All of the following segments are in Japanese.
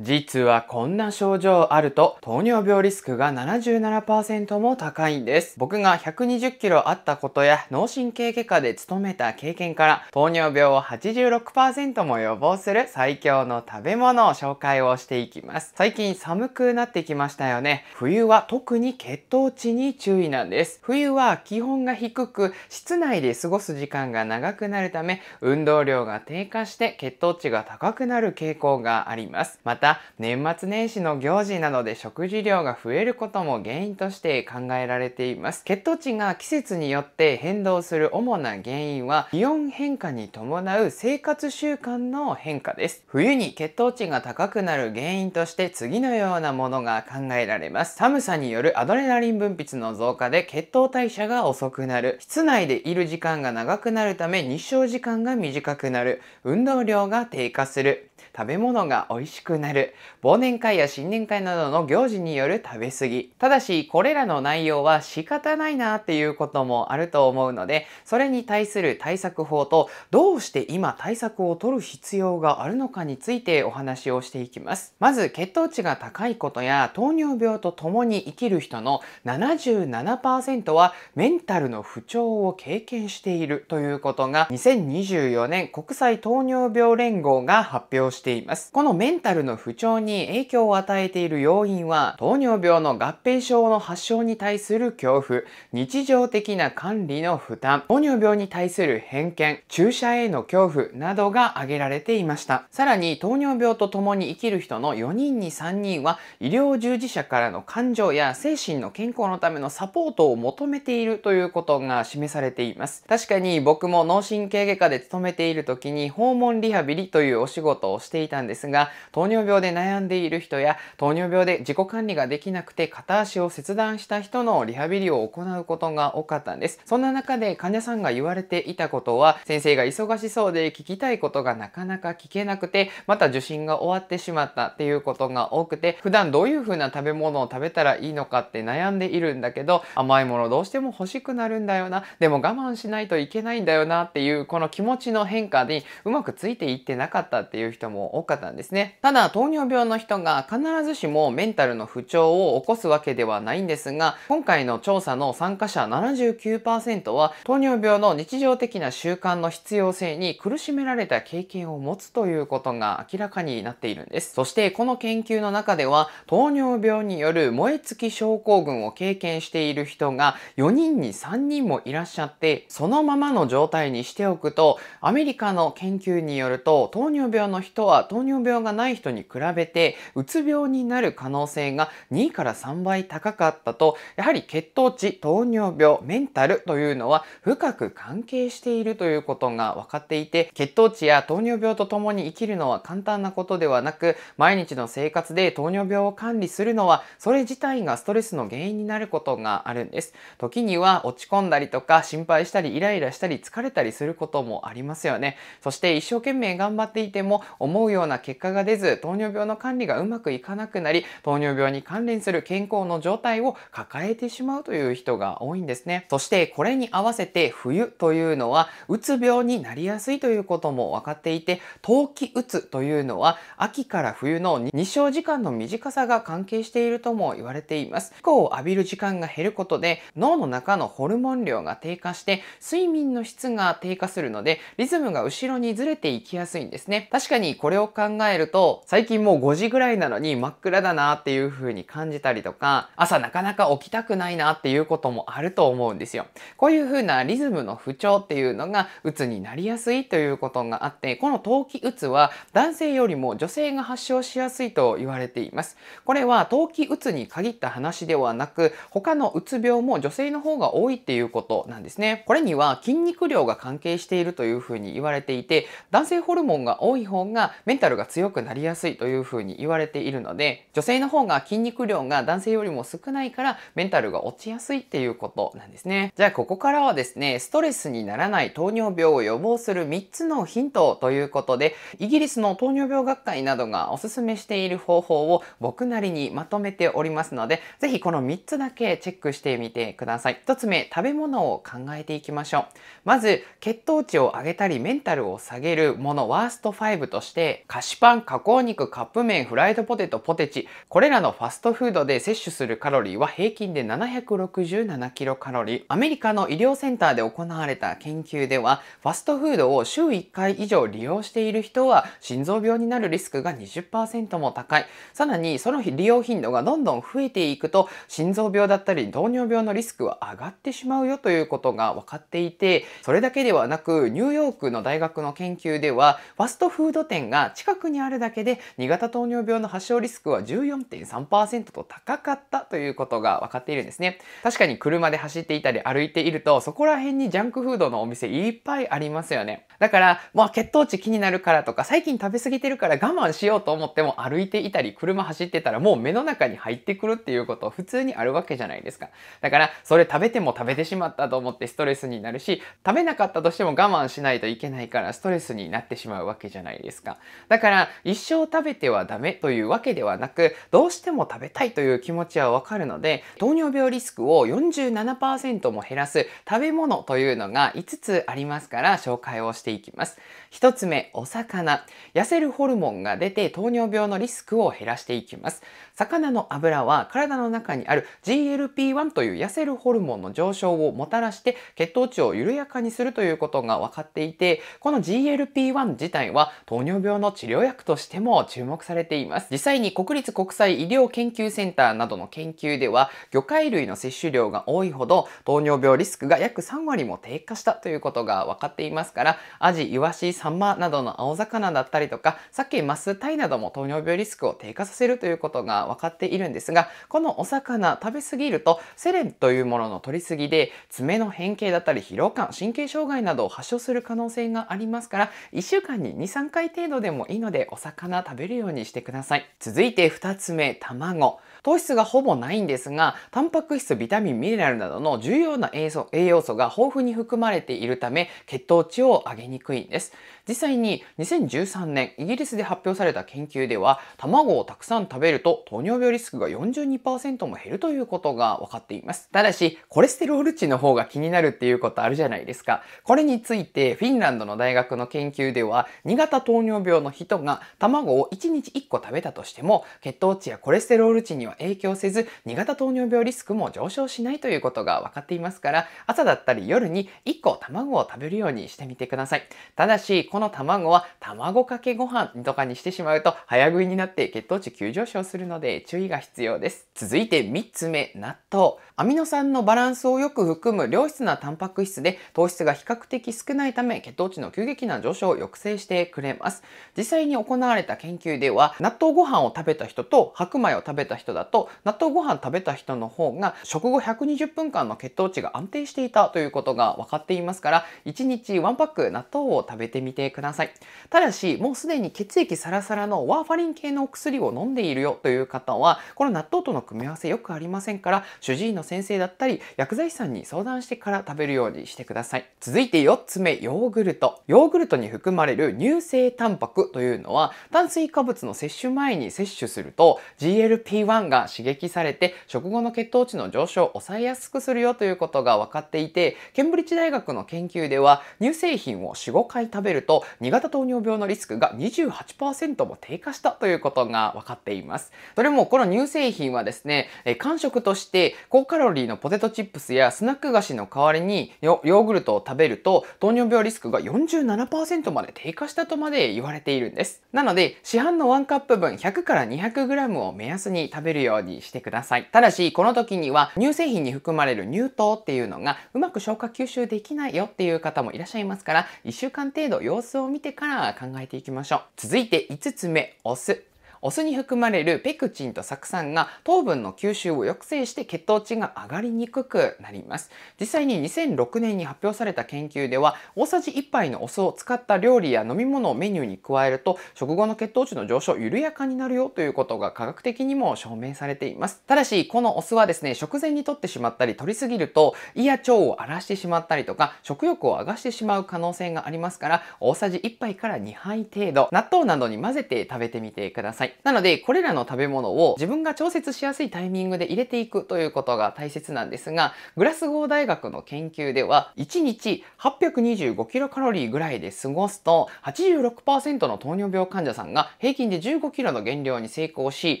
実はこんな症状あると糖尿病リスクが77%も高いんです。僕が120キロあったことや脳神経外科で勤めた経験から糖尿病を86%も予防する最強の食べ物を紹介をしていきます。最近寒くなってきましたよね。冬は特に血糖値に注意なんです。冬は気温が低く室内で過ごす時間が長くなるため運動量が低下して血糖値が高くなる傾向があります。また年末年始の行事などで食事量が増えることも原因として考えられています血糖値が季節によって変動する主な原因は気温変化に伴う生活習慣の変化です冬に血糖値が高くなる原因として次のようなものが考えられます寒さによるアドレナリン分泌の増加で血糖代謝が遅くなる室内でいる時間が長くなるため日照時間が短くなる運動量が低下する食べ物が美味しくなるる、忘年会や新年会などの行事による食べ過ぎ。ただし、これらの内容は仕方ないなっていうこともあると思うので、それに対する対策法と、どうして今対策を取る必要があるのかについてお話をしていきます。まず、血糖値が高いことや、糖尿病と共に生きる人の77%はメンタルの不調を経験しているということが、2024年国際糖尿病連合が発表しています。このメンタルの不調に影響を与えている要因は、糖尿病の合併症の発症に対する恐怖、日常的な管理の負担、糖尿病に対する偏見、注射への恐怖などが挙げられていました。さらに、糖尿病と共に生きる人の4人に3人は、医療従事者からの感情や精神の健康のためのサポートを求めているということが示されています。確かに僕も脳神経外科で勤めている時に訪問リハビリというお仕事をしていたんですが、糖尿病病で悩んでいる人や糖尿病で自己管理ができなくて片足を切断した人のリハビリを行うことが多かったんです。そんな中で患者さんが言われていたことは先生が忙しそうで聞きたいことがなかなか聞けなくてまた受診が終わってしまったっていうことが多くて普段どういう風な食べ物を食べたらいいのかって悩んでいるんだけど甘いものどうしても欲しくなるんだよなでも我慢しないといけないんだよなっていうこの気持ちの変化にうまくついていってなかったっていう人も多かったんですね。ただ糖糖尿病の人が必ずしもメンタルの不調を起こすわけではないんですが今回の調査の参加者79%は糖尿病の日常的な習慣の必要性に苦しめられた経験を持つということが明らかになっているんですそしてこの研究の中では糖尿病による燃え尽き症候群を経験している人が4人に3人もいらっしゃってそのままの状態にしておくとアメリカの研究によると糖尿病の人は糖尿病がない人に比べてうつ病になる可能性が2から3倍高かったとやはり血糖値糖尿病メンタルというのは深く関係しているということが分かっていて血糖値や糖尿病とともに生きるのは簡単なことではなく毎日の生活で糖尿病を管理するのはそれ自体がストレスの原因になることがあるんです時には落ち込んだりとか心配したりイライラしたり疲れたりすることもありますよねそして一生懸命頑張っていても思うような結果が出ず糖尿尿病の管理がうまくいかなくなり、糖尿病に関連する健康の状態を抱えてしまうという人が多いんですね。そしてこれに合わせて冬というのは、うつ病になりやすいということも分かっていて、冬季うつというのは秋から冬の日照時間の短さが関係しているとも言われています。日光を浴びる時間が減ることで脳の中のホルモン量が低下して睡眠の質が低下するのでリズムが後ろにずれていきやすいんですね。確かにこれを考えると最近近もう5時ぐらいなのに真っ暗だなっていう風に感じたりとか、朝なかなか起きたくないなっていうこともあると思うんですよ。こういう風なリズムの不調っていうのが、鬱になりやすいということがあって、この冬季鬱は男性よりも女性が発症しやすいと言われています。これは冬季鬱に限った話ではなく、他のうつ病も女性の方が多いっていうことなんですね。これには筋肉量が関係しているという風に言われていて、男性ホルモンが多い方がメンタルが強くなりやすいというふうに言われているので、女性の方が筋肉量が男性よりも少ないからメンタルが落ちやすいっていうことなんですね。じゃあここからはですね、ストレスにならない糖尿病を予防する3つのヒントということで、イギリスの糖尿病学会などがおすすめしている方法を僕なりにまとめておりますので、是非この3つだけチェックしてみてください。1つ目、食べ物を考えていきましょう。まず、血糖値を上げたりメンタルを下げるものワースト5として、菓子パン、加工肉、ク、カップ麺、フライドポテト、ポテチ、これらのファストフードで摂取するカロリーは平均で767キロカロリー。アメリカの医療センターで行われた研究では、ファストフードを週1回以上利用している人は心臓病になるリスクが20%も高い。さらに、その利用頻度がどんどん増えていくと、心臓病だったり糖尿病のリスクは上がってしまうよということが分かっていて、それだけではなく、ニューヨークの大学の研究では、ファストフード店が近くにあるだけで2型糖尿病の発症リスクは14.3%と高かったということが分かっているんですね。確かに車で走っていたり歩いていると、そこら辺にジャンクフードのお店いっぱいありますよね。だから、まあ血糖値気になるからとか、最近食べ過ぎてるから我慢しようと思っても歩いていたり、車走ってたらもう目の中に入ってくるっていうこと普通にあるわけじゃないですか。だから、それ食べても食べてしまったと思ってストレスになるし、食べなかったとしても我慢しないといけないからストレスになってしまうわけじゃないですか。だから、一生食食べてはダメというわけではなく、どうしても食べたいという気持ちはわかるので、糖尿病リスクを47%も減らす食べ物というのが5つありますから紹介をしていきます。1つ目、お魚。痩せるホルモンが出て糖尿病のリスクを減らしていきます。魚の油は体の中にある GLP-1 という痩せるホルモンの上昇をもたらして血糖値を緩やかにするということが分かっていて、この GLP-1 自体は糖尿病の治療薬としても注目されています。実際に国立国際医療研究センターなどの研究では、魚介類の摂取量が多いほど糖尿病リスクが約3割も低下したということが分かっていますから、アジ、イワシ、サンマなどの青魚だったりとか、鮭、マス、タイなども糖尿病リスクを低下させるということが分かっているんですが、このお魚食べ過ぎるとセレンというものの取り過ぎで、爪の変形だったり疲労感、神経障害などを発症する可能性がありますから、1週間に2、3回程度でもいいのでお魚食べべるようにしてください。続いて2つ目、卵。糖質がほぼないんですが、タンパク質、ビタミン、ミネラルなどの重要な栄養素が豊富に含まれているため、血糖値を上げにくいんです。実際に2013年、イギリスで発表された研究では、卵をたくさん食べると糖尿病リスクが42%も減るということが分かっています。ただし、コレステロール値の方が気になるっていうことあるじゃないですか。これについて、フィンランドの大学の研究では、2型糖尿病の人が卵を1日1個食べたとしても、血糖値やコレステロール値には影響せず2型糖尿病リスクも上昇しないということが分かっていますから朝だったり夜に1個卵を食べるようにしてみてくださいただしこの卵は卵かけご飯とかにしてしまうと早食いになって血糖値急上昇するので注意が必要です続いて3つ目納豆アミノ酸のバランスをよく含む良質なタンパク質で糖質が比較的少ないため血糖値の急激な上昇を抑制してくれます。実際に行われた研究では納豆ご飯を食べた人と白米を食べた人だと納豆ご飯食べた人の方が食後120分間の血糖値が安定していたということが分かっていますから1日1パック納豆を食べてみてください。ただしもうすでに血液サラサラのワーファリン系のお薬を飲んでいるよという方はこの納豆との組み合わせよくありませんから主治医の先生だったり、薬剤師さんに相談してから食べるようにしてください。続いて4つ目、ヨーグルト。ヨーグルトに含まれる乳性タンパクというのは、炭水化物の摂取前に摂取すると、GLP-1 が刺激されて、食後の血糖値の上昇を抑えやすくするよということが分かっていて、ケンブリッジ大学の研究では、乳製品を4、5回食べると、2型糖尿病のリスクが28%も低下したということが分かっています。それもこの乳製品はですね、間食としてカロリーのポテトチップスやスナック菓子の代わりにヨーグルトを食べると糖尿病リスクが47%まで低下したとまで言われているんです。なので市販の1カップ分100から 200g を目安に食べるようにしてください。ただしこの時には乳製品に含まれる乳糖っていうのがうまく消化吸収できないよっていう方もいらっしゃいますから1週間程度様子を見てから考えていきましょう。続いて5つ目、お酢。お酢に含まれるペクチンと酢酸が糖分の吸収を抑制して血糖値が上がりにくくなります。実際に2006年に発表された研究では、大さじ1杯のお酢を使った料理や飲み物をメニューに加えると、食後の血糖値の上昇緩やかになるよということが科学的にも証明されています。ただし、このお酢はですね、食前に取ってしまったり、摂りすぎると、胃や腸を荒らしてしまったりとか、食欲を上がしてしまう可能性がありますから、大さじ1杯から2杯程度、納豆などに混ぜて食べてみてください。なので、これらの食べ物を自分が調節しやすいタイミングで入れていくということが大切なんですが、グラスゴー大学の研究では、1日825キロカロリーぐらいで過ごすと、86%の糖尿病患者さんが平均で15キロの減量に成功し、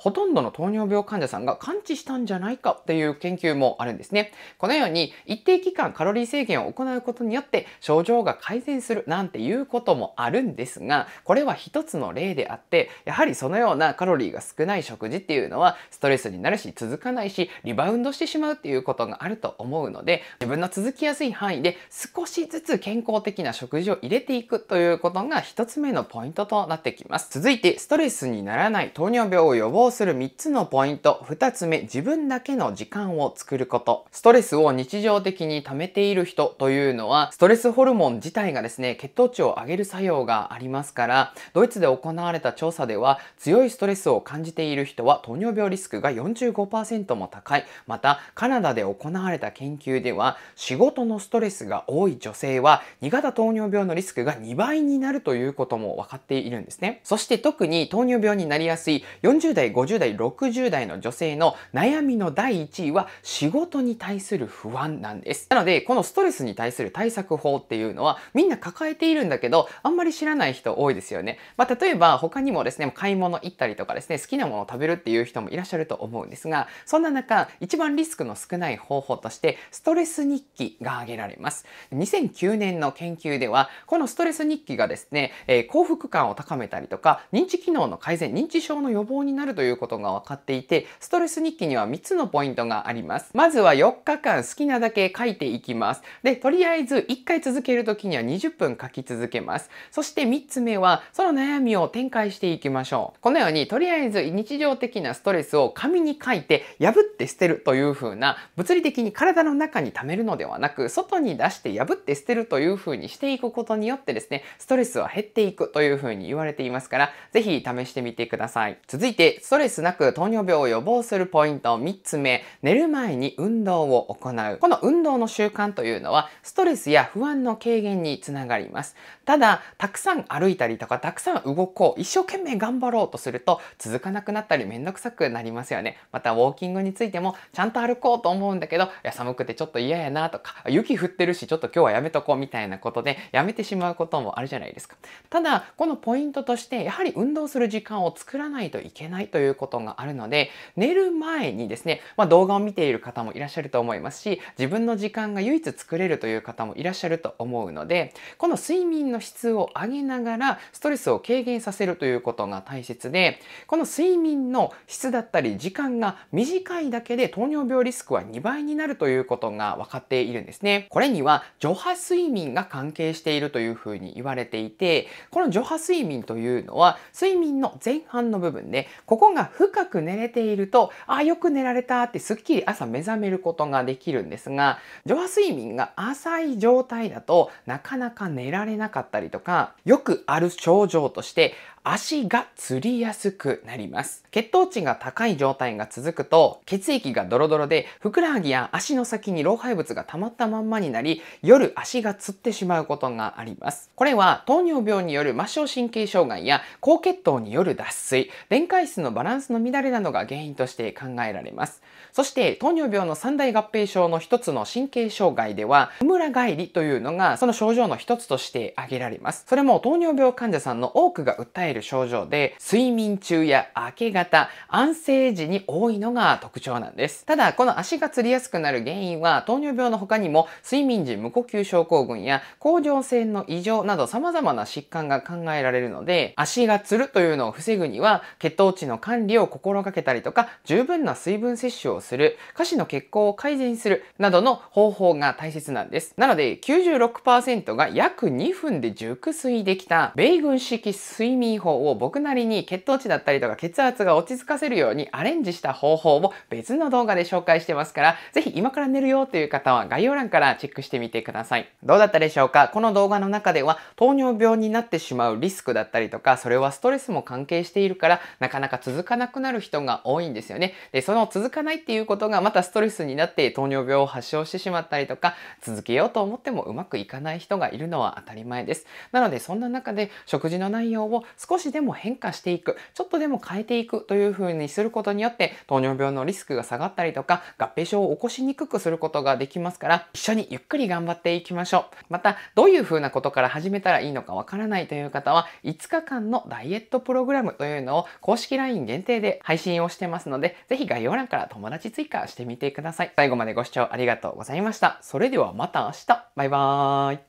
ほとんどの糖尿病患者さんが完治したんじゃないかという研究もあるんですね。このように、一定期間カロリー制限を行うことによって、症状が改善するなんていうこともあるんですが、これは一つの例であって、やはりそのようななカロリーが少ない食事っていうのはストレスになるし続かないしリバウンドしてしまうっていうことがあると思うので自分の続きやすい範囲で少しずつ健康的な食事を入れていくということが1つ目のポイントとなってきます続いてストレスにならない糖尿病を予防する3つのポイント2つ目自分だけの時間を作ることストレスを日常的に溜めている人というのはストレスホルモン自体がですね血糖値を上げる作用がありますからドイツで行われた調査では強いストレスを感じている人は糖尿病リスクが45%も高い。また、カナダで行われた研究では、仕事のストレスが多い女性は、2型糖尿病のリスクが2倍になるということも分かっているんですね。そして特に糖尿病になりやすい40代、50代、60代の女性の悩みの第1位は、仕事に対する不安なんです。なので、このストレスに対する対策法っていうのは、みんな抱えているんだけど、あんまり知らない人多いですよね。まあ、例えば他にもですね、買い物行ったりとかですね、好きなものを食べるっていう人もいらっしゃると思うんですが、そんな中、一番リスクの少ない方法として、ストレス日記が挙げられます。2009年の研究では、このストレス日記がですね、えー、幸福感を高めたりとか、認知機能の改善、認知症の予防になるということが分かっていて、ストレス日記には3つのポイントがあります。まずは4日間好きなだけ書いていきます。で、とりあえず1回続けるときには20分書き続けます。そして3つ目は、その悩みを展開していきましょう。このように、とりあえず日常的なストレスを紙に書いて破って捨てるというふうな、物理的に体の中に溜めるのではなく、外に出して破って捨てるというふうにしていくことによってですね、ストレスは減っていくというふうに言われていますから、ぜひ試してみてください。続いて、ストレスなく糖尿病を予防するポイント3つ目、寝る前に運動を行う。この運動の習慣というのは、ストレスや不安の軽減につながります。ただ、たくさん歩いたりとか、たくさん動こう、一生懸命頑張ろうとするすると続かなくなったりめんどくさくなりますよね。またウォーキングについてもちゃんと歩こうと思うんだけど、いや寒くてちょっと嫌やなとか、雪降ってるしちょっと今日はやめとこうみたいなことでやめてしまうこともあるじゃないですか。ただ、このポイントとしてやはり運動する時間を作らないといけないということがあるので、寝る前にですね、まあ、動画を見ている方もいらっしゃると思いますし、自分の時間が唯一作れるという方もいらっしゃると思うので、この睡眠の質を上げながらストレスを軽減させるということが大切で、で、この睡眠の質だったり時間が短いだけで糖尿病リスクは2倍になるということが分かっているんですね。これには除波睡眠が関係しているというふうに言われていて、この除波睡眠というのは睡眠の前半の部分で、ここが深く寝れていると、ああ、よく寝られたってすっきり朝目覚めることができるんですが、除波睡眠が浅い状態だとなかなか寝られなかったりとか、よくある症状として、足がつりやすくなります。血糖値が高い状態が続くと、血液がドロドロで、ふくらはぎや足の先に老廃物が溜まったまんまになり、夜足がつってしまうことがあります。これは糖尿病による末梢神経障害や高血糖による脱水、電解質のバランスの乱れなどが原因として考えられます。そして糖尿病の三大合併症の一つの神経障害では、ムラ返りというのがその症状の一つとして挙げられます。それも糖尿病患者さんの多くが訴える症状で、睡眠中や明け方、安静時に多いのが特徴なんです。ただ、この足がつりやすくなる原因は糖尿病の他にも睡眠時無呼吸症候群や甲状腺の異常など様々な疾患が考えられるので、足がつるというのを防ぐには、血糖値の管理を心がけたりとか、十分な水分摂取をする、下肢の血行を改善するなどの方法が大切なんです。なので96%が約2分で熟睡できた米軍式睡眠法を僕なりに血糖値だったりとか血圧が落ち着かせるようにアレンジした方法を別の動画で紹介してますから、ぜひ今から寝るよという方は概要欄からチェックしてみてください。どうだったでしょうかこの動画の中では糖尿病になってしまうリスクだったりとか、それはストレスも関係しているから、なかなか続かなくなる人が多いんですよね。で、その続かないってっていうことがまたストレスになって糖尿病を発症してしまったりとか続けようと思ってもうまくいかない人がいるのは当たり前ですなのでそんな中で食事の内容を少しでも変化していくちょっとでも変えていくというふうにすることによって糖尿病のリスクが下がったりとか合併症を起こしにくくすることができますから一緒にゆっくり頑張っていきましょうまたどういうふうなことから始めたらいいのかわからないという方は5日間のダイエットプログラムというのを公式 LINE 限定で配信をしてますのでぜひ概要欄から友達チ追加してみてください。最後までご視聴ありがとうございました。それではまた明日。バイバーイ。